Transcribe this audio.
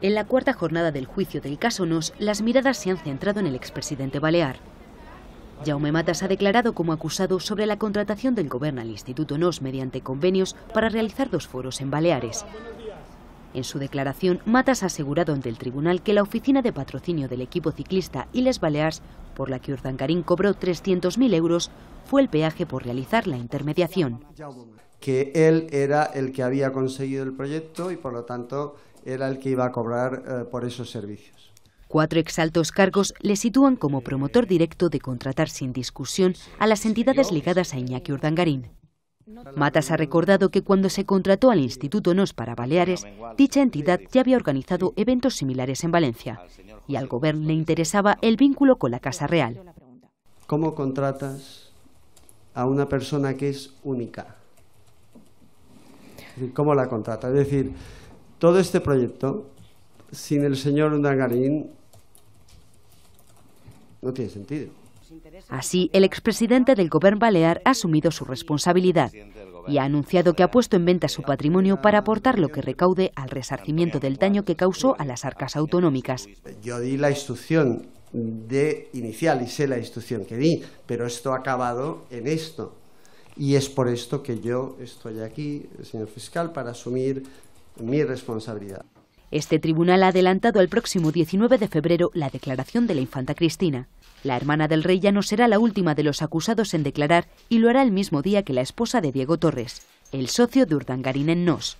En la cuarta jornada del juicio del caso Nos, las miradas se han centrado en el expresidente Balear. Jaume Matas ha declarado como acusado sobre la contratación del gobierno al Instituto Nos mediante convenios para realizar dos foros en Baleares. En su declaración, Matas ha asegurado ante el tribunal que la oficina de patrocinio del equipo ciclista Iles Balears, por la que Urdangarín cobró 300.000 euros, fue el peaje por realizar la intermediación. Que él era el que había conseguido el proyecto y por lo tanto era el que iba a cobrar eh, por esos servicios. Cuatro exaltos cargos le sitúan como promotor directo de contratar sin discusión a las entidades ligadas a Iñaki Urdangarín. Matas ha recordado que cuando se contrató al Instituto NOS para Baleares, dicha entidad ya había organizado eventos similares en Valencia y al gobierno le interesaba el vínculo con la Casa Real. ¿Cómo contratas a una persona que es única? ¿Cómo la contratas? Es decir, todo este proyecto, sin el señor Nagarín, no tiene sentido. Así, el expresidente del Gobierno Balear ha asumido su responsabilidad y ha anunciado que ha puesto en venta su patrimonio para aportar lo que recaude al resarcimiento del daño que causó a las arcas autonómicas. Yo di la instrucción de inicial y sé la instrucción que di, pero esto ha acabado en esto. Y es por esto que yo estoy aquí, señor fiscal, para asumir mi responsabilidad. Este tribunal ha adelantado al próximo 19 de febrero la declaración de la infanta Cristina. La hermana del rey ya no será la última de los acusados en declarar y lo hará el mismo día que la esposa de Diego Torres, el socio de Urdangarín en Nos.